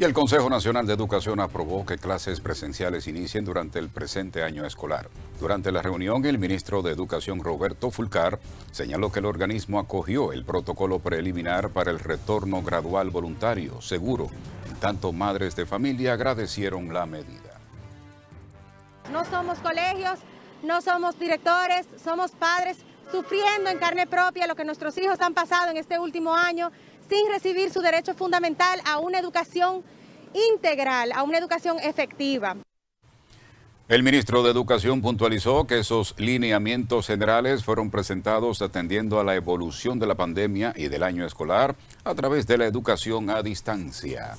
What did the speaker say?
Y el Consejo Nacional de Educación aprobó que clases presenciales inicien durante el presente año escolar. Durante la reunión, el ministro de Educación Roberto Fulcar señaló que el organismo acogió el protocolo preliminar para el retorno gradual voluntario, seguro. En tanto, madres de familia agradecieron la medida. No somos colegios, no somos directores, somos padres sufriendo en carne propia lo que nuestros hijos han pasado en este último año sin recibir su derecho fundamental a una educación integral, a una educación efectiva. El ministro de Educación puntualizó que esos lineamientos generales fueron presentados atendiendo a la evolución de la pandemia y del año escolar a través de la educación a distancia.